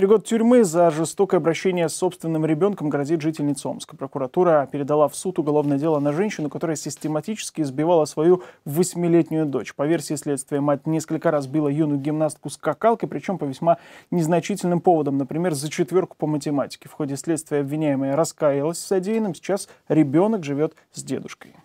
Три года тюрьмы за жестокое обращение с собственным ребенком грозит жительница Омска. Прокуратура передала в суд уголовное дело на женщину, которая систематически избивала свою восьмилетнюю дочь. По версии следствия, мать несколько раз била юную гимнастку скакалкой, причем по весьма незначительным поводам, например, за четверку по математике. В ходе следствия обвиняемая раскаялась в содеянном, сейчас ребенок живет с дедушкой.